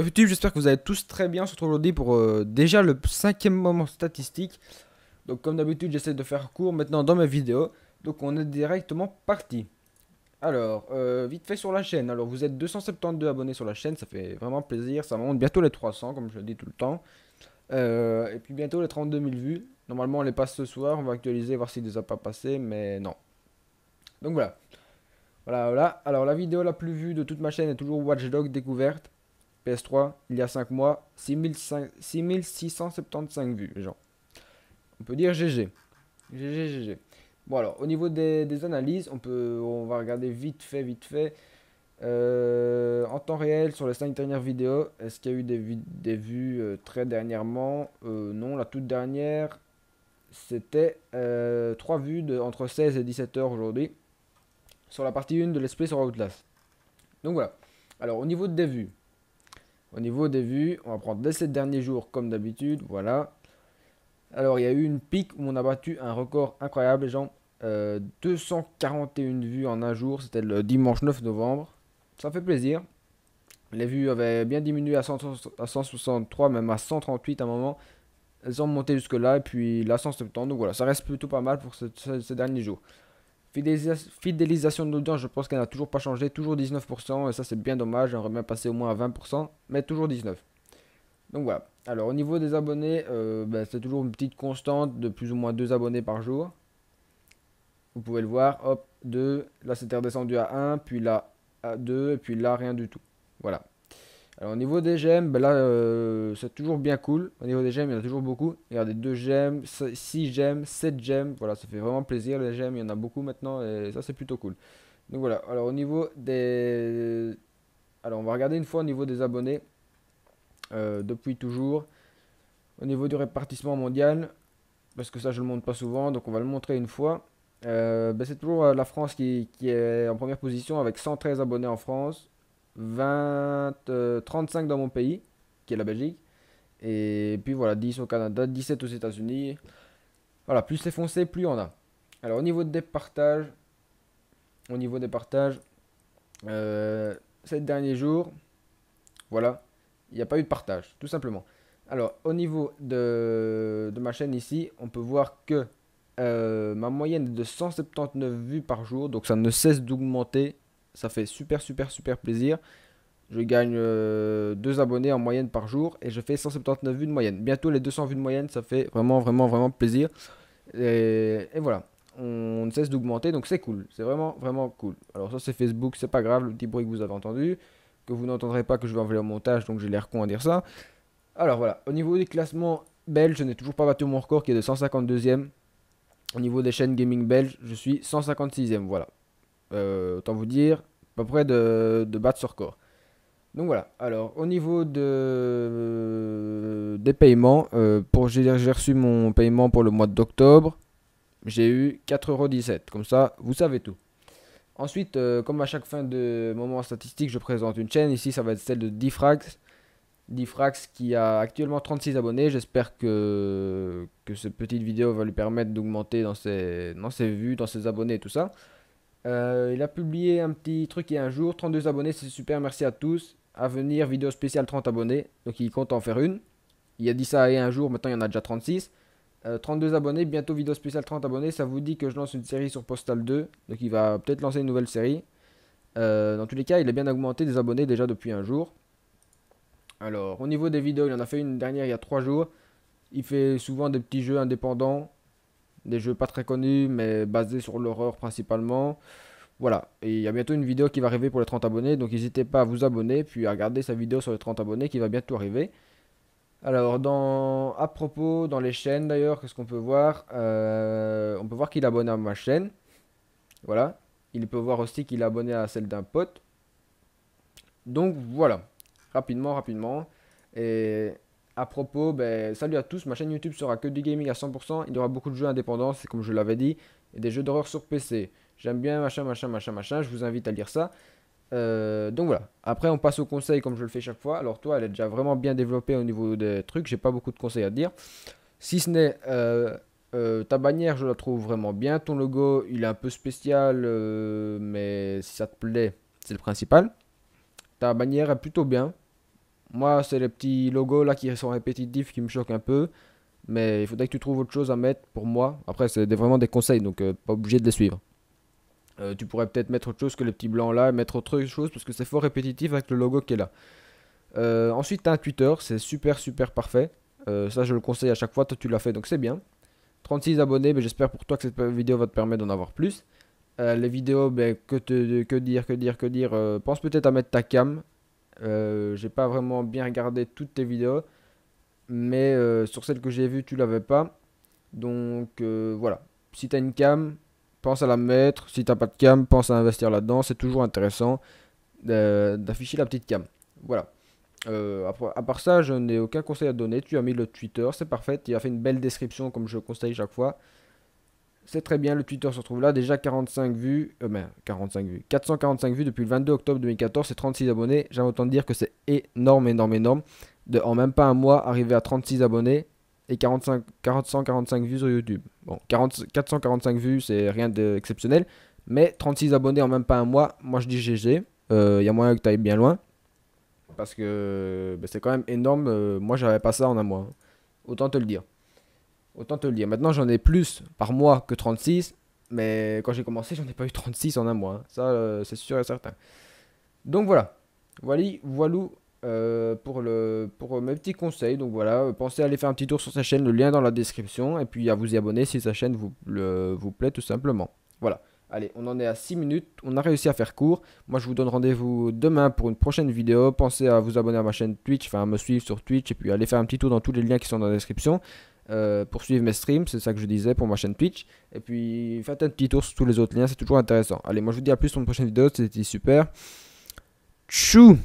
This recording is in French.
YouTube, j'espère que vous allez tous très bien. On se retrouve aujourd'hui pour euh, déjà le cinquième moment statistique. Donc comme d'habitude, j'essaie de faire court maintenant dans mes vidéos. Donc on est directement parti. Alors, euh, vite fait sur la chaîne. Alors vous êtes 272 abonnés sur la chaîne, ça fait vraiment plaisir. Ça monte bientôt les 300, comme je le dis tout le temps. Euh, et puis bientôt les 32 000 vues. Normalement on les passe ce soir, on va actualiser, voir s'il ne les a pas passés, mais non. Donc voilà. Voilà, voilà. Alors la vidéo la plus vue de toute ma chaîne est toujours Watchdog découverte. PS3, il y a 5 mois, 6675 vues, genre. On peut dire GG. GG, GG. Bon, alors, au niveau des, analyses, on, peut, on va regarder vite fait, vite fait. Euh, en temps réel, sur les 5 dernières vidéos, est-ce qu'il y a eu des, vues, euh, très dernièrement euh, Non, la toute dernière, c'était 3 vues de, entre 16 et 17 heures aujourd'hui. Sur la partie 1 de l'esprit sur Outlast. Donc voilà. Alors, au niveau des vues, au niveau des vues, on va prendre dès ces derniers jours comme d'habitude. Voilà. Alors, il y a eu une pique où on a battu un record incroyable, les gens. 241 euh, vues en un jour, c'était le dimanche 9 novembre. Ça fait plaisir. Les vues avaient bien diminué à, 163, même à 138 à un moment. Elles ont monté jusque là, et puis là 170. Donc voilà, ça reste plutôt pas mal pour ces derniers jours fidélisation de l'audience, je pense qu'elle n'a toujours pas changé, toujours 19%, et ça c'est bien dommage, on aurait bien passé au moins à 20%, mais toujours 19%. Donc voilà. Alors au niveau des abonnés, euh, ben, c'est toujours une petite constante de plus ou moins 2 abonnés par jour. Vous pouvez le voir, hop, 2, là c'était redescendu à 1, puis là à 2, et puis là rien du tout. Voilà. Alors au niveau des gemmes, ben là euh, c'est toujours bien cool. Au niveau des gemmes, il y en a toujours beaucoup. Regardez, 2 gemmes, 6 gemmes, 7 gemmes. Voilà, ça fait vraiment plaisir les gemmes, il y en a beaucoup maintenant et ça c'est plutôt cool. Donc voilà, alors au niveau des... Alors on va regarder une fois au niveau des abonnés. Euh, depuis toujours. Au niveau du répartissement mondial, parce que ça je le montre pas souvent, donc on va le montrer une fois. Euh, ben, c'est toujours la France qui, qui est en première position avec 113 abonnés en France. 20, 35 euh, dans mon pays, qui est la Belgique. Et puis voilà, 10 au Canada, 17 aux États-Unis. Voilà, plus c'est foncé, plus on a. Alors au niveau des partages, au niveau des partages, euh, ces derniers jours, voilà, il n'y a pas eu de partage, tout simplement. Alors au niveau de, de ma chaîne ici, on peut voir que euh, ma moyenne est de 179 vues par jour, donc ça ne cesse d'augmenter ça fait super, super, super plaisir. Je gagne 2 euh, abonnés en moyenne par jour et je fais 179 vues de moyenne. Bientôt les 200 vues de moyenne, ça fait vraiment, vraiment, vraiment plaisir. Et, voilà, on ne cesse d'augmenter, donc c'est cool. C'est vraiment, vraiment cool. Alors ça c'est Facebook, c'est pas grave, le petit bruit que vous avez entendu, que vous n'entendrez pas, que je vais envoyer au montage, donc j'ai l'air con à dire ça. Alors voilà, au niveau des classements belges, je n'ai toujours pas battu mon record qui est de 152e. Au niveau des chaînes gaming belges, je suis 156e, voilà. Euh, autant vous dire, à peu près de, de, battre sur corps. Donc voilà, alors au niveau de, des paiements, euh, pour j'ai reçu mon paiement pour le mois d'octobre, j'ai eu 4,17€, comme ça vous savez tout. Ensuite, euh, comme à chaque fin de moment statistique, je présente une chaîne, ici ça va être celle de Diffrax. Diffrax qui a actuellement 36 abonnés. J'espère que, que cette petite vidéo va lui permettre d'augmenter dans ses, dans ses vues, dans ses abonnés et tout ça. Euh, il a publié un petit truc il y a un jour, 32 abonnés, c'est super, merci à tous. À venir, vidéo spéciale 30 abonnés, donc il compte en faire une. Il a dit ça il y a un jour, maintenant il y en a déjà 36. 32 euh, abonnés, bientôt vidéo spéciale 30 abonnés, ça vous dit que je lance une série sur Postal 2, donc il va peut-être lancer une nouvelle série. Euh, dans tous les cas, il a bien augmenté des abonnés déjà depuis un jour. Alors, au niveau des vidéos, il en a fait une dernière il y a 3 jours. Il fait souvent des petits jeux indépendants, des jeux pas très connus, mais basés sur l'horreur principalement. Voilà, et il y a bientôt une vidéo qui va arriver pour les 30 abonnés, donc n'hésitez pas à vous abonner, puis à regarder sa vidéo sur les 30 abonnés qui va bientôt arriver. Alors, dans... à propos, dans les chaînes d'ailleurs, qu'est-ce qu'on peut voir euh, On peut voir qu'il est abonné à ma chaîne. Voilà. Il peut voir aussi qu'il est abonné à celle d'un pote. Donc voilà. Rapidement, rapidement. Et à propos, ben, salut à tous, ma chaîne YouTube sera que du gaming à 100%, il y aura beaucoup de jeux indépendants, c'est comme je l'avais dit, et des jeux d'horreur sur PC. J'aime bien machin, machin, machin, machin, je vous invite à lire ça. Euh, donc voilà, après on passe aux conseils comme je le fais chaque fois. Alors toi, elle est déjà vraiment bien développée au niveau des trucs, j'ai pas beaucoup de conseils à te dire. Si ce n'est euh, euh, ta bannière, je la trouve vraiment bien. Ton logo, il est un peu spécial, mais si ça te plaît, c'est le principal. Ta bannière est plutôt bien. Moi, c'est les petits logos là qui sont répétitifs qui me choquent un peu. Mais il faudrait que tu trouves autre chose à mettre pour moi. Après, c'est vraiment des conseils, donc euh, pas obligé de les suivre. Euh, tu pourrais peut-être mettre autre chose que les petits blancs là, mettre autre chose parce que c'est fort répétitif avec le logo qui est là. Euh, ensuite, tu as un Twitter, c'est super super parfait. ça, je le conseille à chaque fois, toi tu l'as fait donc c'est bien. 36 abonnés, mais j'espère pour toi que cette vidéo va te permettre d'en avoir plus. les vidéos, ben, que dire, que dire, que dire. pense peut-être à mettre ta cam, euh, j'ai pas vraiment bien regardé toutes tes vidéos, mais euh, sur celle que j'ai vue, tu l'avais pas. Donc euh, voilà. Si tu as une cam, pense à la mettre. Si t'as pas de cam, pense à investir là-dedans. C'est toujours intéressant d'afficher la petite cam. Voilà. à part ça, je n'ai aucun conseil à donner. Tu as mis le Twitter, c'est parfait. il a fait une belle description comme je conseille chaque fois. C'est très bien, le Twitter se retrouve là, déjà 45 vues, euh, ben 45 vues, 445 vues depuis le 22 octobre 2014 c'est 36 abonnés. J'aime autant dire que c'est énorme, énorme, énorme. De, en même pas un mois, arriver à 36 abonnés et 45, 445 vues sur YouTube. Bon, 445 vues, c'est rien d'exceptionnel, mais 36 abonnés en même pas un mois, moi je dis GG. Il euh, y a moyen que tu ailles bien loin parce que ben, c'est quand même énorme. Euh, moi, j'avais pas ça en un mois, hein. autant te le dire. Autant te le dire. Maintenant, j'en ai plus par mois que 36. Mais quand j'ai commencé, j'en ai pas eu 36 en un mois. Hein. Ça, euh, c'est sûr et certain. Donc voilà. Voilà, voilou euh, pour, le, pour mes petits conseils. Donc voilà, euh, pensez à aller faire un petit tour sur sa chaîne, le lien dans la description, et puis à vous y abonner si sa chaîne vous, vous plaît tout simplement. Voilà, allez, on en est à 6 minutes, on a réussi à faire court. Moi je vous donne rendez-vous demain pour une prochaine vidéo. Pensez à vous abonner à ma chaîne Twitch, enfin à me suivre sur Twitch, et puis aller faire un petit tour dans tous les liens qui sont dans la description. Euh, pour suivre mes streams, c'est ça que je disais pour ma chaîne Twitch. Et puis faites un petit tour sur tous les autres liens, c'est toujours intéressant. Allez, moi je vous dis à plus pour une prochaine vidéo, c'était super. Tchou